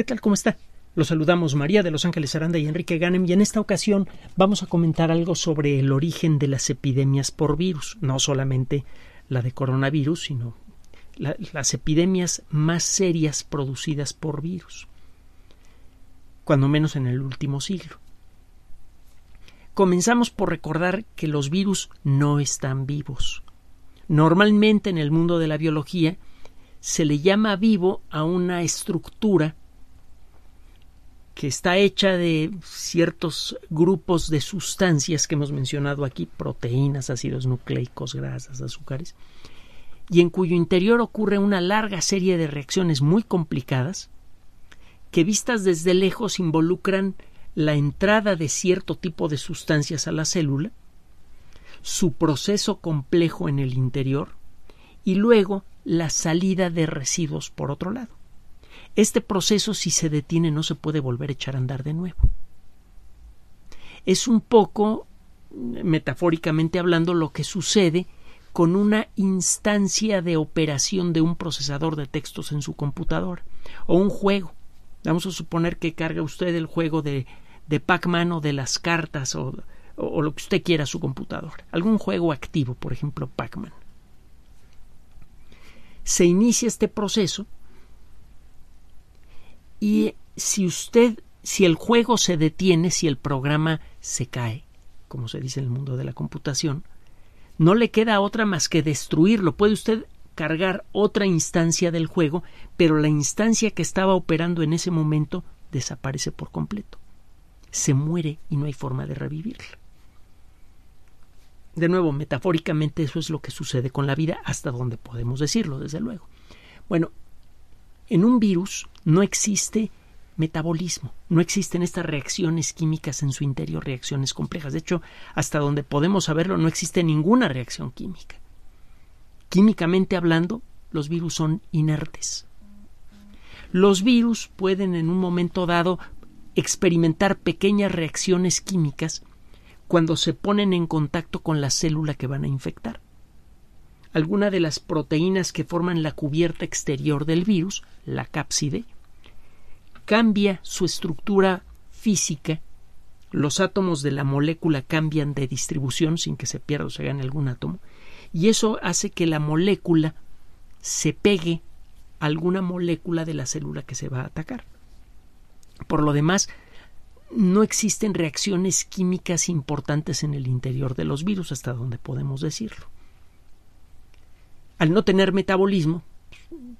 ¿Qué tal? ¿Cómo está? Los saludamos María de Los Ángeles Aranda y Enrique Ganem y en esta ocasión vamos a comentar algo sobre el origen de las epidemias por virus, no solamente la de coronavirus, sino las epidemias más serias producidas por virus, cuando menos en el último siglo. Comenzamos por recordar que los virus no están vivos. Normalmente en el mundo de la biología se le llama vivo a una estructura que está hecha de ciertos grupos de sustancias que hemos mencionado aquí, proteínas, ácidos nucleicos, grasas, azúcares, y en cuyo interior ocurre una larga serie de reacciones muy complicadas que vistas desde lejos involucran la entrada de cierto tipo de sustancias a la célula, su proceso complejo en el interior y luego la salida de residuos por otro lado. Este proceso, si se detiene, no se puede volver a echar a andar de nuevo. Es un poco, metafóricamente hablando, lo que sucede con una instancia de operación de un procesador de textos en su computador o un juego. Vamos a suponer que carga usted el juego de, de Pac-Man o de las cartas o, o, lo que usted quiera a su computador. Algún juego activo, por ejemplo Pac-Man. Se inicia este proceso y si usted, si el juego se detiene, si el programa se cae, como se dice en el mundo de la computación, no le queda otra más que destruirlo. Puede usted cargar otra instancia del juego, pero la instancia que estaba operando en ese momento desaparece por completo. Se muere y no hay forma de revivirla. De nuevo, metafóricamente eso es lo que sucede con la vida, hasta donde podemos decirlo, desde luego. Bueno, en un virus no existe metabolismo, no existen estas reacciones químicas en su interior, reacciones complejas. De hecho, hasta donde podemos saberlo, no existe ninguna reacción química. Químicamente hablando, los virus son inertes. Los virus pueden en un momento dado experimentar pequeñas reacciones químicas cuando se ponen en contacto con la célula que van a infectar alguna de las proteínas que forman la cubierta exterior del virus, la cápside, cambia su estructura física, los átomos de la molécula cambian de distribución sin que se pierda o se gane algún átomo, y eso hace que la molécula se pegue a alguna molécula de la célula que se va a atacar. Por lo demás, no existen reacciones químicas importantes en el interior de los virus, hasta donde podemos decirlo al no tener metabolismo,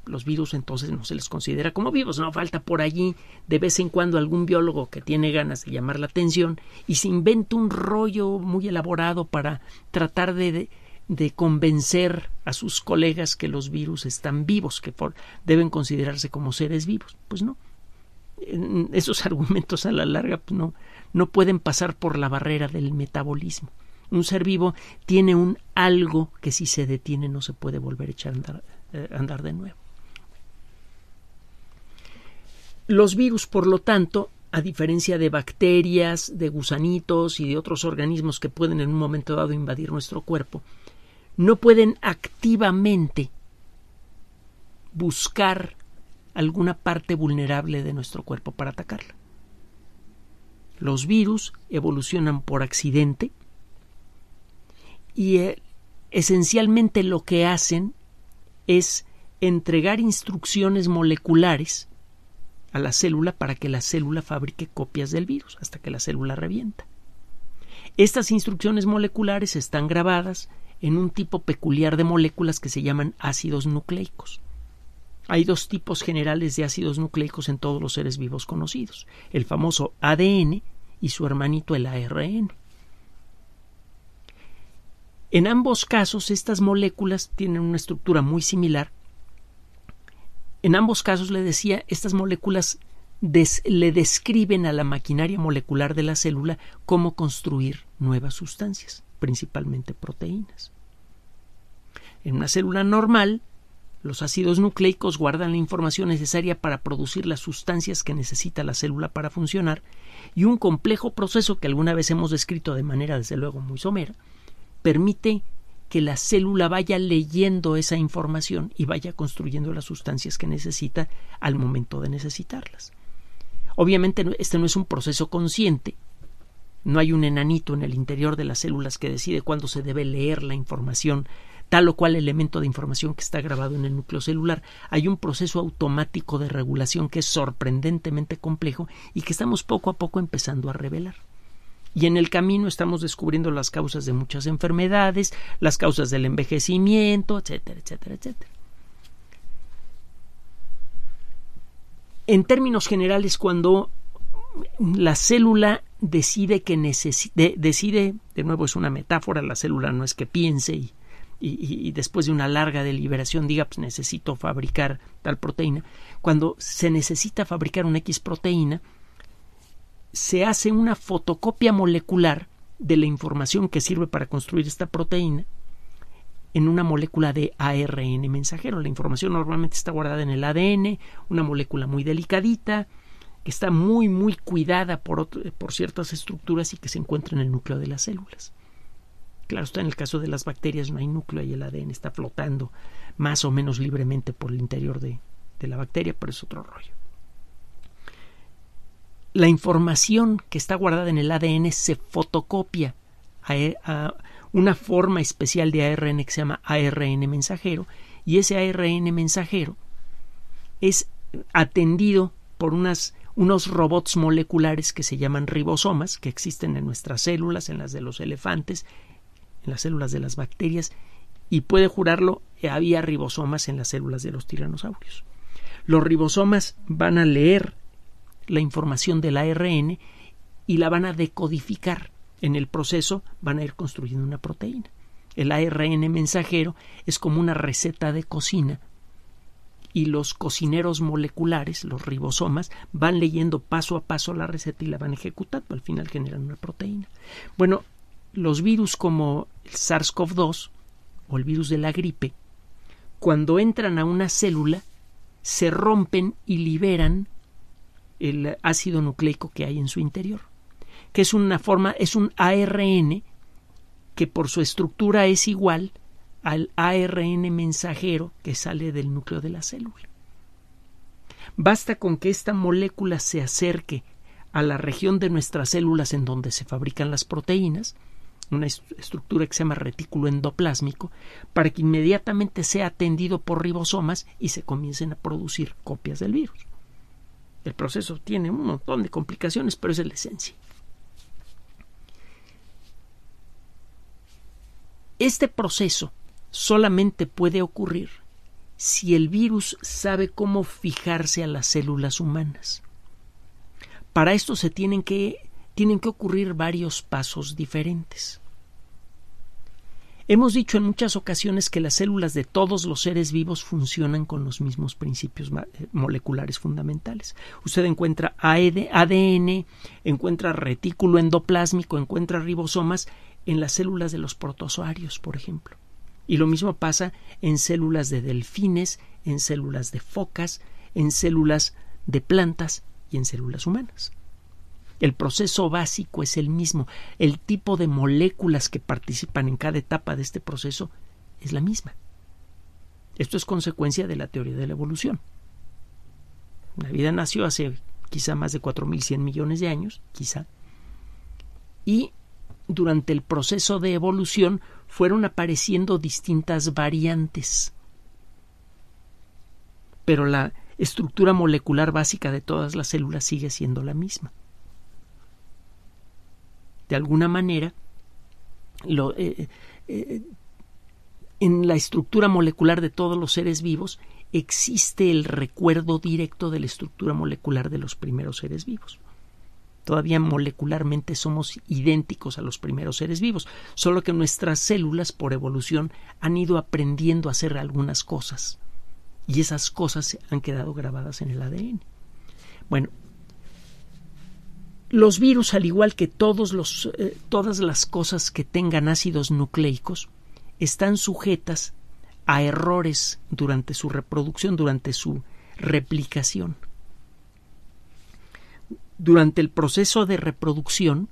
los virus entonces no se les considera como vivos, no falta por allí de vez en cuando algún biólogo que tiene ganas de llamar la atención y se inventa un rollo muy elaborado para tratar de, convencer a sus colegas que los virus están vivos, que deben considerarse como seres vivos. Pues no, esos argumentos a la larga pues no pueden pasar por la barrera del metabolismo un ser vivo tiene un algo que si se detiene no se puede volver a echar a andar, eh, andar de nuevo. Los virus, por lo tanto, a diferencia de bacterias, de gusanitos y de otros organismos que pueden en un momento dado invadir nuestro cuerpo, no pueden activamente buscar alguna parte vulnerable de nuestro cuerpo para atacarla. Los virus evolucionan por accidente y eh, esencialmente lo que hacen es entregar instrucciones moleculares a la célula para que la célula fabrique copias del virus hasta que la célula revienta. Estas instrucciones moleculares están grabadas en un tipo peculiar de moléculas que se llaman ácidos nucleicos. Hay dos tipos generales de ácidos nucleicos en todos los seres vivos conocidos, el famoso ADN y su hermanito el ARN. En ambos casos, estas moléculas tienen una estructura muy similar. En ambos casos, le decía, estas moléculas le describen a la maquinaria molecular de la célula cómo construir nuevas sustancias, principalmente proteínas. En una célula normal, los ácidos nucleicos guardan la información necesaria para producir las sustancias que necesita la célula para funcionar, y un complejo proceso que alguna vez hemos descrito de manera desde luego muy somera, permite que la célula vaya leyendo esa información y vaya construyendo las sustancias que necesita al momento de necesitarlas. Obviamente este no es un proceso consciente. No hay un enanito en el interior de las células que decide cuándo se debe leer la información, tal o cual elemento de información que está grabado en el núcleo celular. Hay un proceso automático de regulación que es sorprendentemente complejo y que estamos poco a poco empezando a revelar y en el camino estamos descubriendo las causas de muchas enfermedades, las causas del envejecimiento, etcétera, etcétera, etcétera. En términos generales, cuando la célula decide que necesite, decide, de nuevo es una metáfora, la célula no es que piense y, y, y después de una larga deliberación diga, pues necesito fabricar tal proteína. Cuando se necesita fabricar una X proteína, se hace una fotocopia molecular de la información que sirve para construir esta proteína en una molécula de ARN mensajero. La información normalmente está guardada en el ADN, una molécula muy delicadita, que está muy, muy cuidada por, por ciertas estructuras y que se encuentra en el núcleo de las células. Claro está, en el caso de las bacterias no hay núcleo y el ADN está flotando más o menos libremente por el interior de, de la bacteria, pero es otro rollo la información que está guardada en el ADN se fotocopia e, a, una forma especial de ARN que se llama ARN mensajero y ese ARN mensajero es atendido por unas, unos robots moleculares que se llaman ribosomas, que existen en nuestras células, en las de los elefantes, en las células de las bacterias, y puede jurarlo, eh, había ribosomas en las células de los tiranosaurios. Los ribosomas van a leer la información del ARN y la van a decodificar. En el proceso van a ir construyendo una proteína. El ARN mensajero es como una receta de cocina y los cocineros moleculares, los ribosomas, van leyendo paso a paso la receta y la van ejecutando. Al final generan una proteína. Bueno, los virus como el SARS-CoV-2 o el virus de la gripe, cuando entran a una célula, se rompen y liberan el ácido nucleico que hay en su interior, que es una forma, es un ARN que por su estructura es igual al ARN mensajero que sale del núcleo de la célula. Basta con que esta molécula se acerque a la región de nuestras células en donde se fabrican las proteínas, una estructura que se llama retículo endoplásmico, para que inmediatamente sea atendido por ribosomas y se comiencen a producir copias del virus. El proceso tiene un montón de complicaciones, pero es la esencia. Este proceso solamente puede ocurrir si el virus sabe cómo fijarse a las células humanas. Para esto se tienen que ocurrir varios pasos diferentes. Hemos dicho en muchas ocasiones que las células de todos los seres vivos funcionan con los mismos principios eh, moleculares fundamentales. Usted encuentra ADN, e encuentra retículo endoplásmico, encuentra ribosomas en las células de los protozoarios, por ejemplo. Y lo mismo pasa en células de delfines, en células de focas, en células de plantas y en células humanas. El proceso básico es el mismo. El tipo de moléculas que participan en cada etapa de este proceso es la misma. Esto es consecuencia de la teoría de la evolución. La vida nació hace quizá más de 4.100 millones de años, quizá. Y durante el proceso de evolución fueron apareciendo distintas variantes. Pero la estructura molecular básica de todas las células sigue siendo la misma de alguna manera, lo, eh, eh, en la estructura molecular de todos los seres vivos existe el recuerdo directo de la estructura molecular de los primeros seres vivos. Todavía molecularmente somos idénticos a los primeros seres vivos, solo que nuestras células por evolución han ido aprendiendo a hacer algunas cosas y esas cosas han quedado grabadas en el ADN. Bueno, los virus, al igual que todos los, eh, todas las cosas que tengan ácidos nucleicos, están sujetas a errores durante su reproducción, durante su replicación. Durante el proceso de reproducción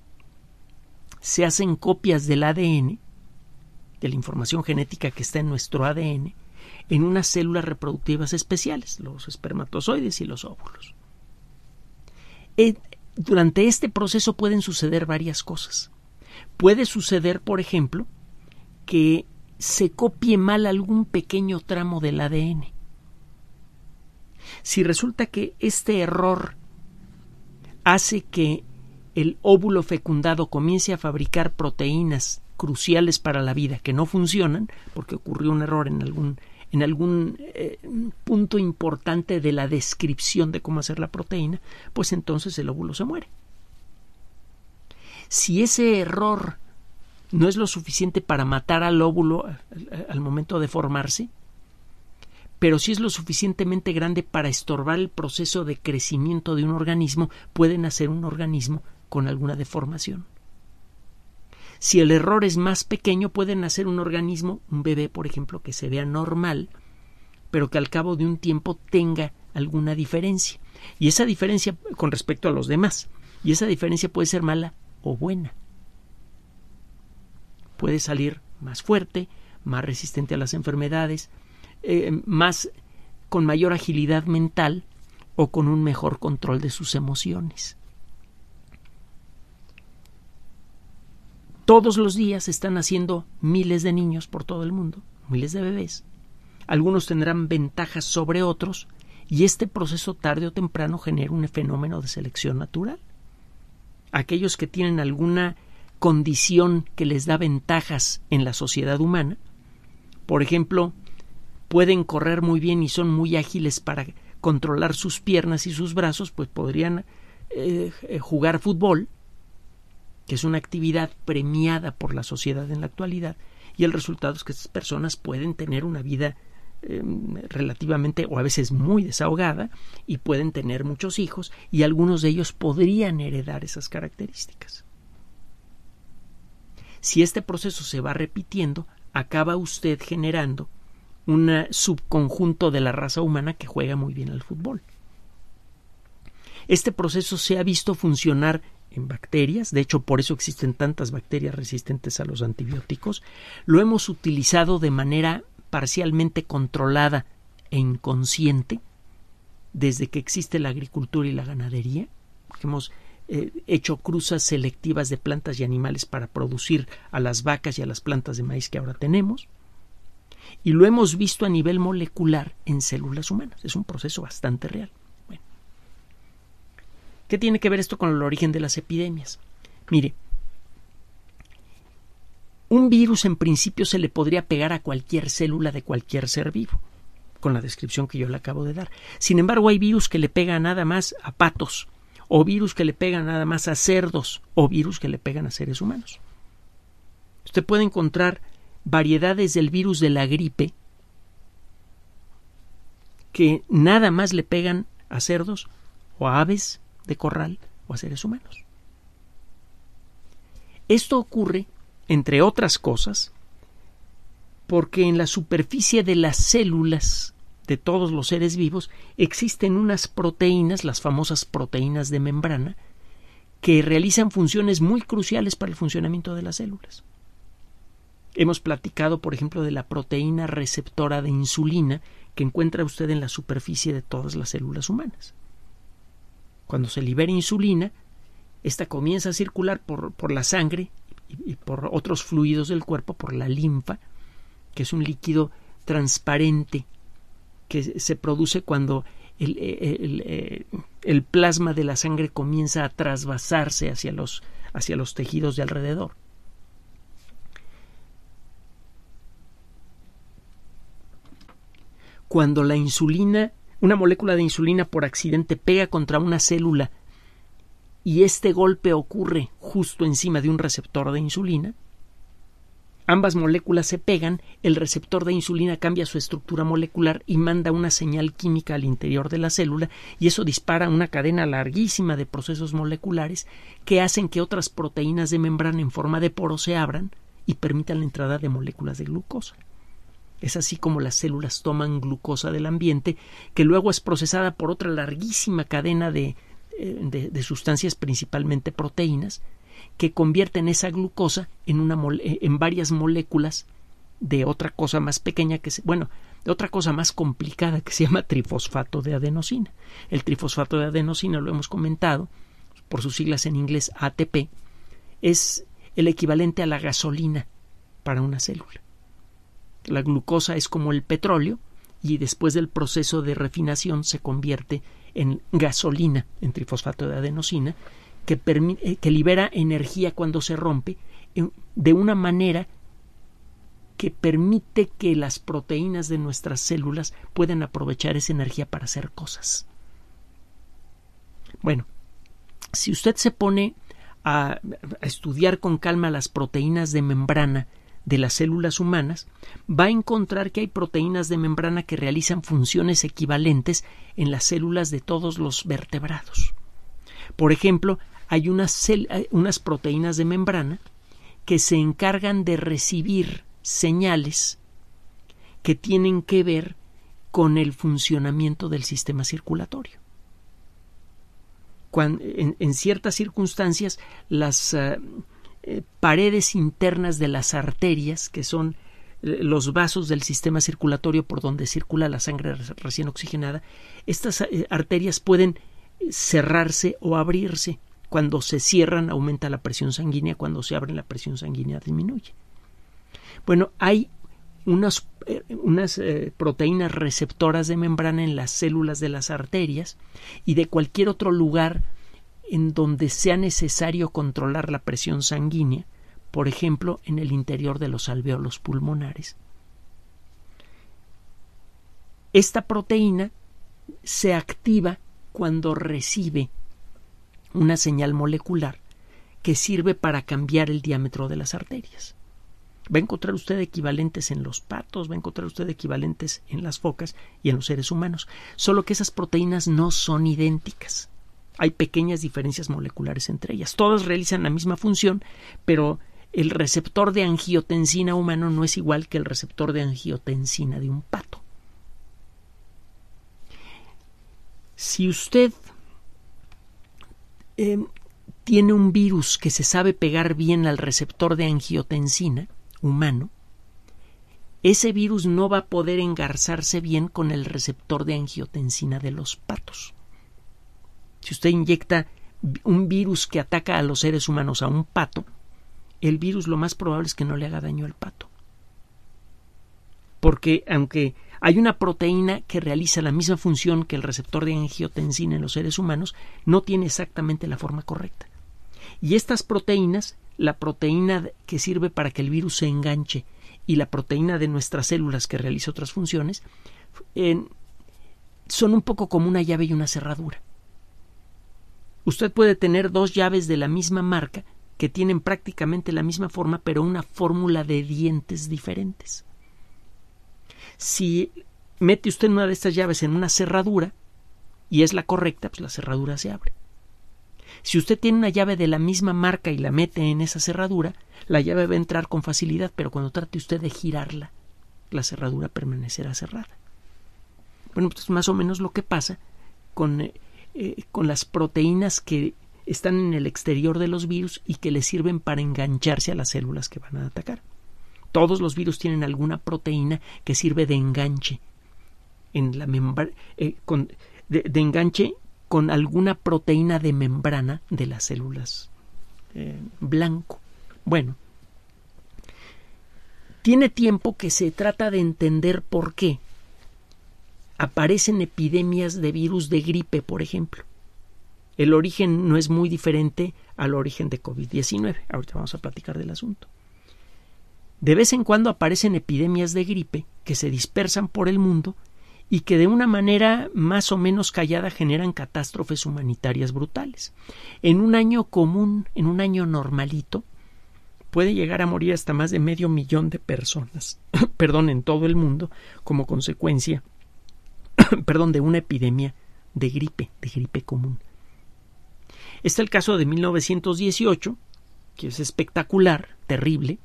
se hacen copias del ADN, de la información genética que está en nuestro ADN, en unas células reproductivas especiales, los espermatozoides y los óvulos durante este proceso pueden suceder varias cosas. Puede suceder, por ejemplo, que se copie mal algún pequeño tramo del ADN. Si resulta que este error hace que el óvulo fecundado comience a fabricar proteínas cruciales para la vida que no funcionan, porque ocurrió un error en algún en algún eh, punto importante de la descripción de cómo hacer la proteína, pues entonces el óvulo se muere. Si ese error no es lo suficiente para matar al óvulo al, al momento de formarse, pero si es lo suficientemente grande para estorbar el proceso de crecimiento de un organismo, pueden hacer un organismo con alguna deformación. Si el error es más pequeño, puede nacer un organismo, un bebé, por ejemplo, que se vea normal, pero que al cabo de un tiempo tenga alguna diferencia. Y esa diferencia con respecto a los demás. Y esa diferencia puede ser mala o buena. Puede salir más fuerte, más resistente a las enfermedades, eh, más con mayor agilidad mental o con un mejor control de sus emociones. Todos los días están haciendo miles de niños por todo el mundo, miles de bebés. Algunos tendrán ventajas sobre otros y este proceso tarde o temprano genera un fenómeno de selección natural. Aquellos que tienen alguna condición que les da ventajas en la sociedad humana, por ejemplo, pueden correr muy bien y son muy ágiles para controlar sus piernas y sus brazos, pues podrían eh, eh, jugar fútbol que es una actividad premiada por la sociedad en la actualidad, y el resultado es que estas personas pueden tener una vida em, relativamente o a veces muy desahogada y pueden tener muchos hijos y algunos de ellos podrían heredar esas características. Si este proceso se va repitiendo, acaba usted generando un subconjunto de la raza humana que juega muy bien al fútbol. Este proceso se ha visto funcionar bacterias, de hecho por eso existen tantas bacterias resistentes a los antibióticos, lo hemos utilizado de manera parcialmente controlada e inconsciente desde que existe la agricultura y la ganadería, hemos eh, hecho cruzas selectivas de plantas y animales para producir a las vacas y a las plantas de maíz que ahora tenemos, y lo hemos visto a nivel molecular en células humanas, es un proceso bastante real. ¿Qué tiene que ver esto con el origen de las epidemias? Mire, un virus en principio se le podría pegar a cualquier célula de cualquier ser vivo, con la descripción que yo le acabo de dar. Sin embargo, hay virus que le pegan nada más a patos, o virus que le pegan nada más a cerdos, o virus que le pegan a seres humanos. Usted puede encontrar variedades del virus de la gripe que nada más le pegan a cerdos o a aves de corral o a seres humanos. Esto ocurre, entre otras cosas, porque en la superficie de las células de todos los seres vivos existen unas proteínas, las famosas proteínas de membrana, que realizan funciones muy cruciales para el funcionamiento de las células. Hemos platicado, por ejemplo, de la proteína receptora de insulina que encuentra usted en la superficie de todas las células humanas cuando se libera insulina, esta comienza a circular por, la sangre y, por otros fluidos del cuerpo, por la linfa, que es un líquido transparente que se produce cuando el, eh, eh, el, plasma de la sangre comienza a trasvasarse hacia los, hacia los tejidos de alrededor. Cuando la insulina una molécula de insulina por accidente pega contra una célula y este golpe ocurre justo encima de un receptor de insulina, ambas moléculas se pegan, el receptor de insulina cambia su estructura molecular y manda una señal química al interior de la célula y eso dispara una cadena larguísima de procesos moleculares que hacen que otras proteínas de membrana en forma de poro se abran y permitan la entrada de moléculas de glucosa. Es así como las células toman glucosa del ambiente, que luego es procesada por otra larguísima cadena de, eh, sustancias, principalmente proteínas, que convierten esa glucosa en, una, eh, en varias moléculas de otra cosa más pequeña que bueno, de otra cosa más complicada que se llama trifosfato de adenosina. El trifosfato de adenosina, lo hemos comentado, por sus siglas en inglés ATP, es el equivalente a la gasolina para una célula. La glucosa es como el petróleo y después del proceso de refinación se convierte en gasolina, en trifosfato de adenosina, que, eh, libera energía cuando se rompe eh, de una manera que permite que las proteínas de nuestras células puedan aprovechar esa energía para hacer cosas. Bueno, si usted se pone a estudiar con calma las proteínas de membrana de las células humanas, va a encontrar que hay proteínas de membrana que realizan funciones equivalentes en las células de todos los vertebrados. Por ejemplo, hay eh, unas, proteínas de membrana que se encargan de recibir señales que tienen que ver con el funcionamiento del sistema circulatorio. Cuando, en, ciertas circunstancias, las, eh, eh, paredes internas de las arterias, que son eh, los vasos del sistema circulatorio por donde circula la sangre recién oxigenada, estas eh, arterias pueden cerrarse o abrirse. Cuando se cierran aumenta la presión sanguínea, cuando se abren la presión sanguínea disminuye. Bueno, hay unas, unas proteínas receptoras de membrana en las células de las arterias y de cualquier otro lugar en donde sea necesario controlar la presión sanguínea, por ejemplo, en el interior de los alveolos pulmonares. Esta proteína se activa cuando recibe una señal molecular que sirve para cambiar el diámetro de las arterias. Va a encontrar usted equivalentes en los patos, va a encontrar usted equivalentes en las focas y en los seres humanos, solo que esas proteínas no son idénticas hay pequeñas diferencias moleculares entre ellas. Todas realizan la misma función, pero el receptor de angiotensina humano no es igual que el receptor de angiotensina de un pato. Si usted eh, tiene un virus que se sabe pegar bien al receptor de angiotensina humano, ese virus no va a poder engarzarse bien con el receptor de angiotensina de los patos. Si usted inyecta un virus que ataca a los seres humanos a un pato, el virus lo más probable es que no le haga daño al pato. Porque aunque hay una proteína que realiza la misma función que el receptor de angiotensina en los seres humanos, no tiene exactamente la forma correcta. Y estas proteínas, la proteína que sirve para que el virus se enganche y la proteína de nuestras células que realiza otras funciones, son un poco como una llave y una cerradura. Usted puede tener dos llaves de la misma marca que tienen prácticamente la misma forma, pero una fórmula de dientes diferentes. Si mete usted una de estas llaves en una cerradura y es la correcta, pues la cerradura se abre. Si usted tiene una llave de la misma marca y la mete en esa cerradura, la llave va a entrar con facilidad, pero cuando trate usted de girarla, la cerradura permanecerá cerrada. Bueno, pues es más o menos lo que pasa con eh, eh, con las proteínas que están en el exterior de los virus y que les sirven para engancharse a las células que van a atacar. Todos los virus tienen alguna proteína que sirve de enganche en la eh, con, de, enganche con alguna proteína de membrana de las células eh, blanco. Bueno, tiene tiempo que se trata de entender por qué aparecen epidemias de virus de gripe, por ejemplo. El origen no es muy diferente al origen de COVID-19. Ahorita vamos a platicar del asunto. De vez en cuando aparecen epidemias de gripe que se dispersan por el mundo y que de una manera más o menos callada generan catástrofes humanitarias brutales. En un año común, en un año normalito, puede llegar a morir hasta más de medio millón de personas, perdón, en todo el mundo, como consecuencia perdón, de una epidemia de gripe, de gripe común. Está el caso de 1918, que es espectacular, terrible,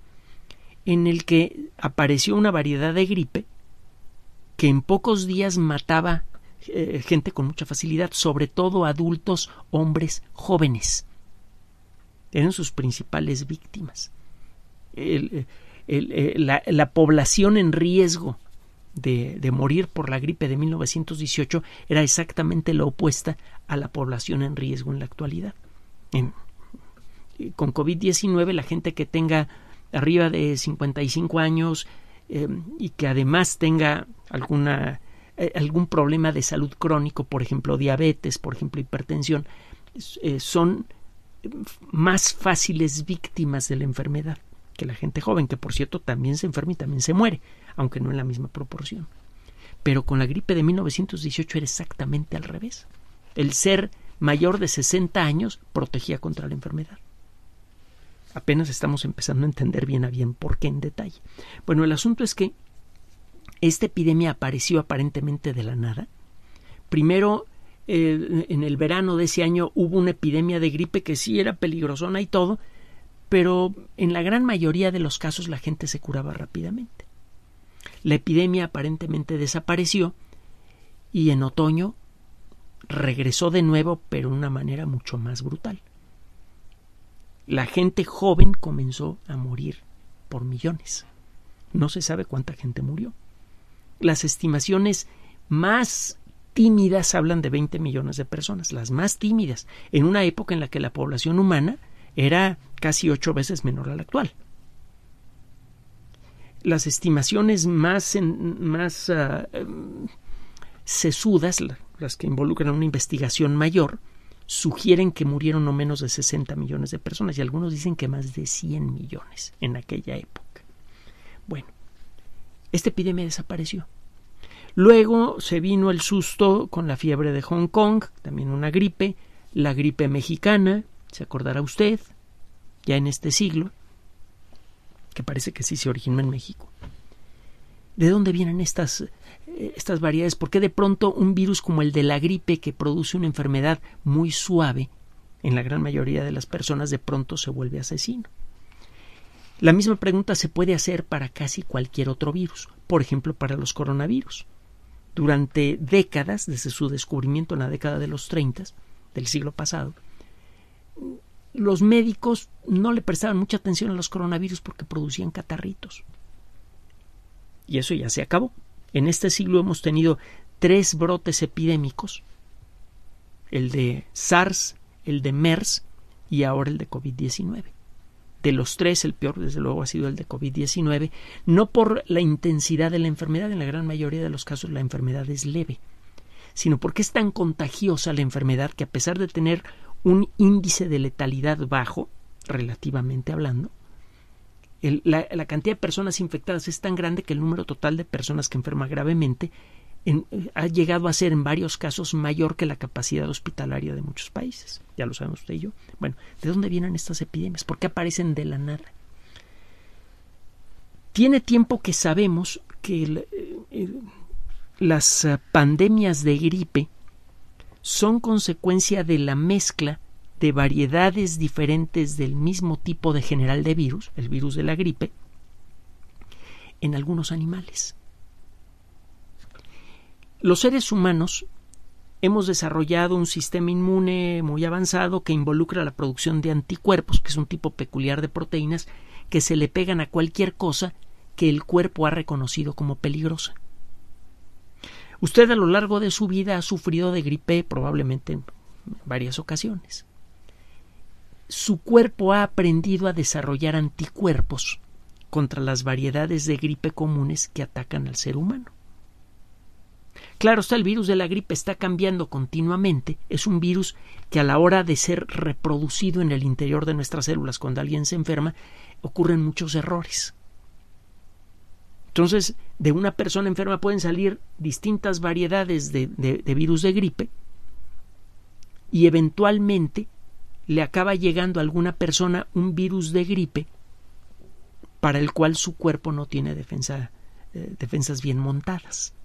en el que apareció una variedad de gripe que en pocos días mataba eh, gente con mucha facilidad, sobre todo adultos, hombres jóvenes. Eran sus principales víctimas. Eh, la población en riesgo de, morir por la gripe de 1918 era exactamente lo opuesta a la población en riesgo en la actualidad. Eh, con COVID-19 la gente que tenga arriba de 55 años eh, y que además tenga alguna, eh, algún problema de salud crónico, por ejemplo diabetes, por ejemplo hipertensión, son mm, más fáciles víctimas de la enfermedad que la gente joven, que por cierto también se enferma y también se muere aunque no en la misma proporción. Pero con la gripe de 1918 era exactamente al revés. El ser mayor de 60 años protegía contra la enfermedad. Apenas estamos empezando a entender bien a bien por qué en detalle. Bueno, el asunto es que esta epidemia apareció aparentemente de la nada. Primero, eh, en el verano de ese año hubo una epidemia de gripe que sí era peligrosona y todo, pero en la gran mayoría de los casos la gente se curaba rápidamente. La epidemia aparentemente desapareció y en otoño regresó de nuevo, pero de una manera mucho más brutal. La gente joven comenzó a morir por millones. No se sabe cuánta gente murió. Las estimaciones más tímidas hablan de 20 millones de personas, las más tímidas, en una época en la que la población humana era casi ocho veces menor a la actual las estimaciones más, más ah, em, sesudas, las que involucran una investigación mayor, sugieren que murieron no menos de 60 millones de personas y algunos dicen que más de 100 millones en aquella época. Bueno, esta epidemia desapareció. Luego se vino el susto con la fiebre de Hong Kong, también una gripe, la gripe mexicana, se acordará usted, ya en este siglo, que parece que sí se originó en México. ¿De dónde vienen estas, eh, estas variedades? ¿Por qué de pronto un virus como el de la gripe, que produce una enfermedad muy suave, en la gran mayoría de las personas de pronto se vuelve asesino? La misma pregunta se puede hacer para casi cualquier otro virus, por ejemplo para los coronavirus. Durante décadas, desde su descubrimiento en la década de los 30 del siglo pasado, los médicos no le prestaban mucha atención a los coronavirus porque producían catarritos. Y eso ya se acabó. En este siglo hemos tenido tres brotes epidémicos, el de SARS, el de MERS y ahora el de COVID-19. De los tres, el peor, desde luego, ha sido el de COVID-19, no por la intensidad de la enfermedad, en la gran mayoría de los casos la enfermedad es leve, sino porque es tan contagiosa la enfermedad que a pesar de tener un índice de letalidad bajo, relativamente hablando, la, cantidad de personas infectadas es tan grande que el número total de personas que enferma gravemente eh, ha llegado a ser en varios casos mayor que la capacidad hospitalaria de muchos países. Ya lo sabemos usted y yo. Bueno, ¿de dónde vienen estas epidemias? ¿Por qué aparecen de la nada? Tiene tiempo que sabemos que eh, eh, las pandemias de gripe son consecuencia de la mezcla de variedades diferentes del mismo tipo de general de virus, el virus de la gripe, en algunos animales. Los seres humanos hemos desarrollado un sistema inmune muy avanzado que involucra la producción de anticuerpos, que es un tipo peculiar de proteínas que se le pegan a cualquier cosa que el cuerpo ha reconocido como peligrosa. Usted a lo largo de su vida ha sufrido de gripe probablemente en varias ocasiones. Su cuerpo ha aprendido a desarrollar anticuerpos contra las variedades de gripe comunes que atacan al ser humano. Claro está, el virus de la gripe está cambiando continuamente. Es un virus que a la hora de ser reproducido en el interior de nuestras células cuando alguien se enferma, ocurren muchos errores. Entonces, de una persona enferma pueden salir distintas variedades de, virus de gripe y eventualmente le acaba llegando a alguna persona un virus de gripe para el cual su cuerpo no tiene defensa, eh, defensas bien montadas.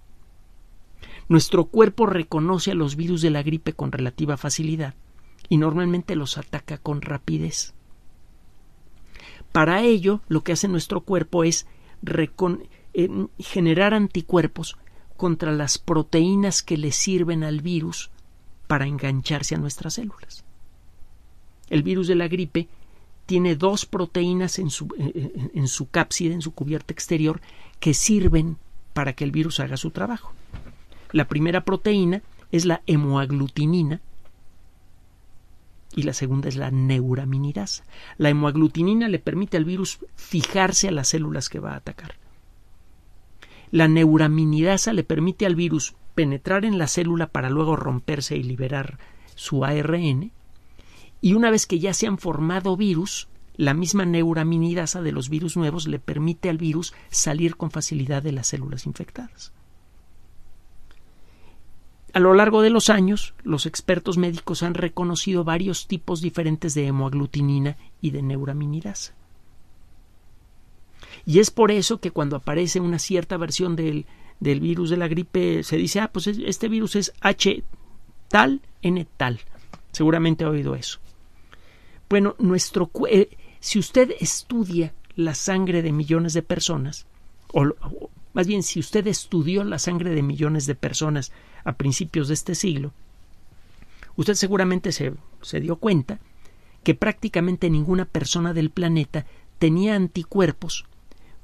Nuestro cuerpo reconoce a los virus de la gripe con relativa facilidad y normalmente los ataca con rapidez. Para ello, lo que hace nuestro cuerpo es generar anticuerpos contra las proteínas que le sirven al virus para engancharse a nuestras células. El virus de la gripe tiene dos proteínas en su, eh, eh, en, su cápside, en su cubierta exterior, que sirven para que el virus haga su trabajo. La primera proteína es la hemoaglutinina y la segunda es la neuraminidasa. La hemoaglutinina le permite al virus fijarse a las células que va a atacar. La neuraminidasa le permite al virus penetrar en la célula para luego romperse y liberar su ARN. Y una vez que ya se han formado virus, la misma neuraminidasa de los virus nuevos le permite al virus salir con facilidad de las células infectadas. A lo largo de los años, los expertos médicos han reconocido varios tipos diferentes de hemoaglutinina y de neuraminidasa. Y es por eso que cuando aparece una cierta versión del, del virus de la gripe, se dice, ah, pues este virus es H tal, N tal. Seguramente ha oído eso. Bueno, nuestro, eh, si usted estudia la sangre de millones de personas, o, o, más bien si usted estudió la sangre de millones de personas a principios de este siglo, usted seguramente se, se dio cuenta que prácticamente ninguna persona del planeta tenía anticuerpos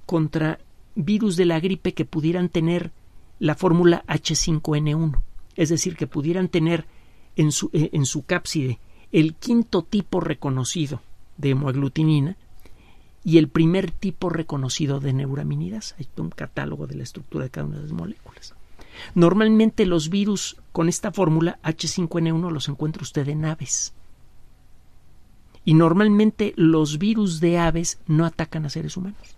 contra virus de la gripe que pudieran tener la fórmula H5N1, es decir, que pudieran tener eh, en su, cápside el quinto tipo reconocido de hemoaglutinina y el primer tipo reconocido de neuraminidas. Hay un catálogo de la estructura de cada una de las moléculas. Normalmente los virus con esta fórmula H5N1 los encuentra usted en aves. Y normalmente los virus de aves no atacan a seres humanos.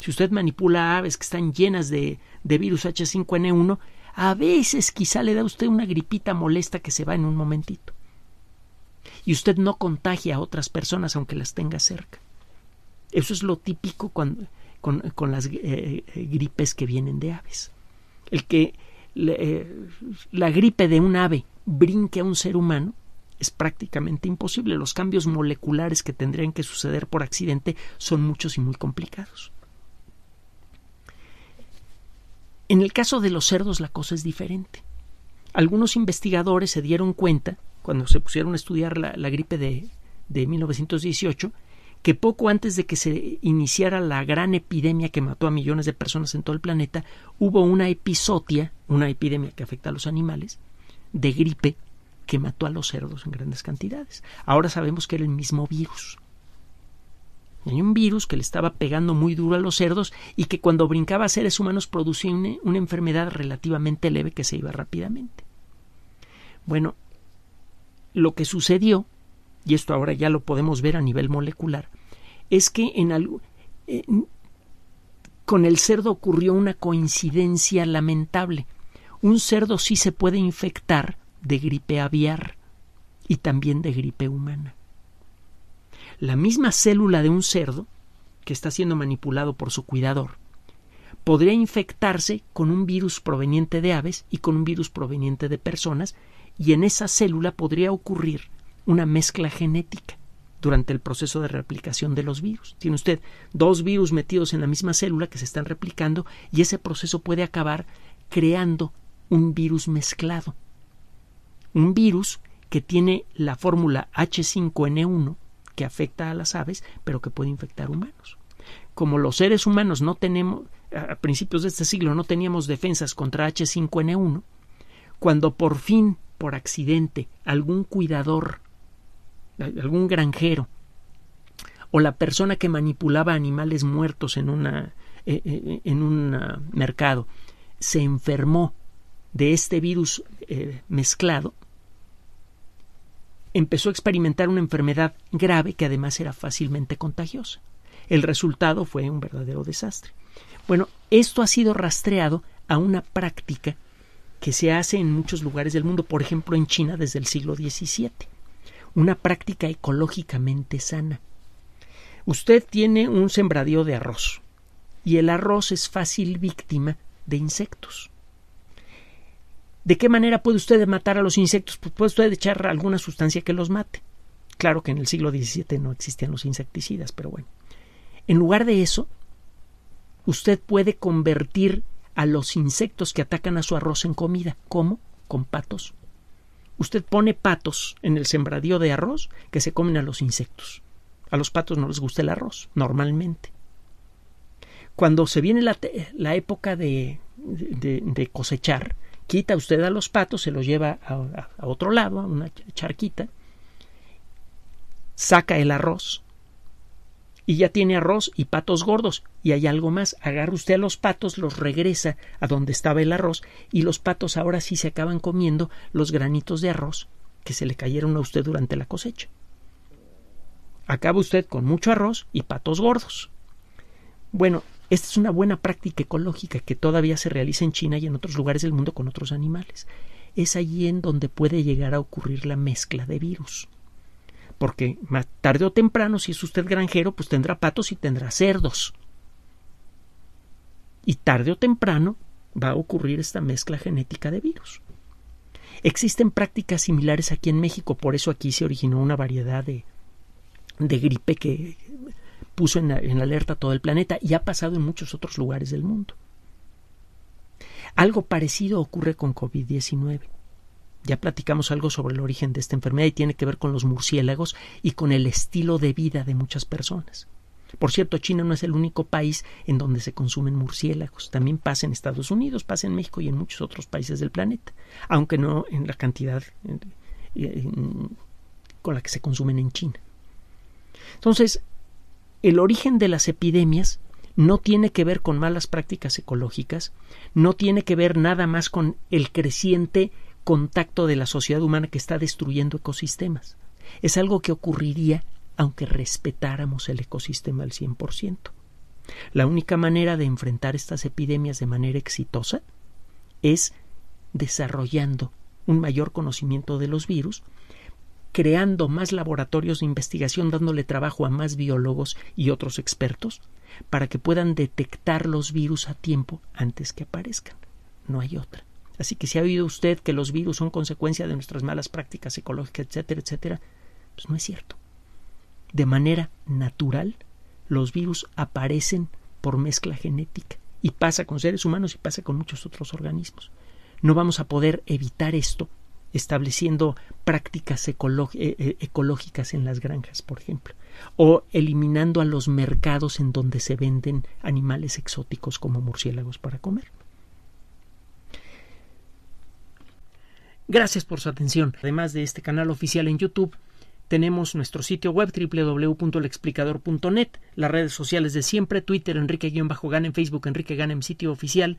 Si usted manipula aves que están llenas de, virus H5N1, a veces quizá le da a usted una gripita molesta que se va en un momentito. Y usted no contagia a otras personas aunque las tenga cerca. Eso es lo típico con, las eh, eh, gripes que vienen de aves. El que eh, la gripe de un ave brinque a un ser humano es prácticamente imposible. Los cambios moleculares que tendrían que suceder por accidente son muchos y muy complicados. En el caso de los cerdos la cosa es diferente. Algunos investigadores se dieron cuenta, cuando se pusieron a estudiar la, gripe de, de 1918, que poco antes de que se iniciara la gran epidemia que mató a millones de personas en todo el planeta, hubo una episodia, una epidemia que afecta a los animales, de gripe que mató a los cerdos en grandes cantidades. Ahora sabemos que era el mismo virus. Hay un virus que le estaba pegando muy duro a los cerdos y que cuando brincaba a seres humanos producía una, enfermedad relativamente leve que se iba rápidamente. Bueno, lo que sucedió, y esto ahora ya lo podemos ver a nivel molecular, es que en eh, con el cerdo ocurrió una coincidencia lamentable. Un cerdo sí se puede infectar de gripe aviar y también de gripe humana la misma célula de un cerdo que está siendo manipulado por su cuidador podría infectarse con un virus proveniente de aves y con un virus proveniente de personas y en esa célula podría ocurrir una mezcla genética durante el proceso de replicación de los virus. Tiene usted dos virus metidos en la misma célula que se están replicando y ese proceso puede acabar creando un virus mezclado. Un virus que tiene la fórmula H5N1 que afecta a las aves, pero que puede infectar humanos. Como los seres humanos no tenemos, a principios de este siglo no teníamos defensas contra H5N1, cuando por fin, por accidente, algún cuidador, algún granjero, o la persona que manipulaba animales muertos en, una, eh, eh, en un ah, mercado, se enfermó de este virus eh, mezclado, empezó a experimentar una enfermedad grave que además era fácilmente contagiosa. El resultado fue un verdadero desastre. Bueno, esto ha sido rastreado a una práctica que se hace en muchos lugares del mundo, por ejemplo en China desde el siglo XVII, una práctica ecológicamente sana. Usted tiene un sembradío de arroz y el arroz es fácil víctima de insectos. ¿De qué manera puede usted matar a los insectos? Pues puede usted echar alguna sustancia que los mate. Claro que en el siglo XVII no existían los insecticidas, pero bueno. En lugar de eso, usted puede convertir a los insectos que atacan a su arroz en comida. ¿Cómo? Con patos. Usted pone patos en el sembradío de arroz que se comen a los insectos. A los patos no les gusta el arroz, normalmente. Cuando se viene la, época de cosechar, quita usted a los patos, se los lleva a, otro lado, a una charquita, saca el arroz y ya tiene arroz y patos gordos. Y hay algo más, agarra usted a los patos, los regresa a donde estaba el arroz y los patos ahora sí se acaban comiendo los granitos de arroz que se le cayeron a usted durante la cosecha. Acaba usted con mucho arroz y patos gordos. Bueno, esta es una buena práctica ecológica que todavía se realiza en China y en otros lugares del mundo con otros animales. Es allí en donde puede llegar a ocurrir la mezcla de virus. Porque más tarde o temprano, si es usted granjero, pues tendrá patos y tendrá cerdos. Y tarde o temprano va a ocurrir esta mezcla genética de virus. Existen prácticas similares aquí en México, por eso aquí se originó una variedad de gripe que puso en, alerta todo el planeta y ha pasado en muchos otros lugares del mundo. Algo parecido ocurre con COVID-19. Ya platicamos algo sobre el origen de esta enfermedad y tiene que ver con los murciélagos y con el estilo de vida de muchas personas. Por cierto, China no es el único país en donde se consumen murciélagos. También pasa en Estados Unidos, pasa en México y en muchos otros países del planeta, aunque no en la cantidad con la que se consumen en China. Entonces, el origen de las epidemias no tiene que ver con malas prácticas ecológicas, no tiene que ver nada más con el creciente contacto de la sociedad humana que está destruyendo ecosistemas. Es algo que ocurriría aunque respetáramos el ecosistema al 100%. La única manera de enfrentar estas epidemias de manera exitosa es desarrollando un mayor conocimiento de los virus creando más laboratorios de investigación, dándole trabajo a más biólogos y otros expertos para que puedan detectar los virus a tiempo antes que aparezcan. No hay otra. Así que si ha oído usted que los virus son consecuencia de nuestras malas prácticas ecológicas, etcétera, etcétera, pues no es cierto. De manera natural, los virus aparecen por mezcla genética y pasa con seres humanos y pasa con muchos otros organismos. No vamos a poder evitar esto estableciendo prácticas eh, eh, ecológicas en las granjas, por ejemplo, o eliminando a los mercados en donde se venden animales exóticos como murciélagos para comer. Gracias por su atención. Además de este canal oficial en YouTube, tenemos nuestro sitio web www.lexplicador.net, las redes sociales de siempre, Twitter Enrique-Gan, en Facebook Enrique Gan, sitio oficial,